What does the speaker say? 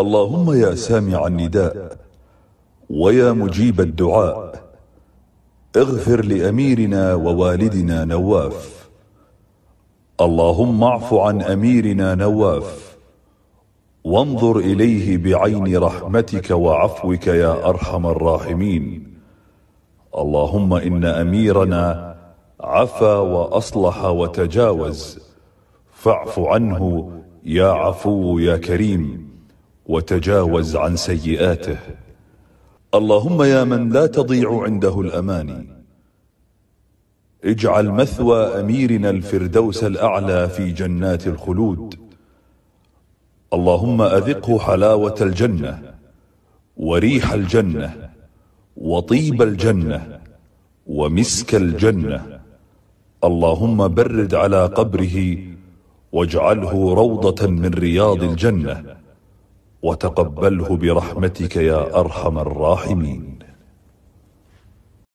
اللهم يا سامع النداء ويا مجيب الدعاء اغفر لاميرنا ووالدنا نواف اللهم اعف عن اميرنا نواف وانظر اليه بعين رحمتك وعفوك يا ارحم الراحمين اللهم ان اميرنا عفا واصلح وتجاوز فاعف عنه يا عفو يا كريم وتجاوز عن سيئاته اللهم يا من لا تضيع عنده الاماني اجعل مثوى اميرنا الفردوس الاعلى في جنات الخلود اللهم اذقه حلاوه الجنه وريح الجنه وطيب الجنه ومسك الجنه اللهم برد على قبره واجعله روضه من رياض الجنه وتقبله برحمتك يا ارحم الراحمين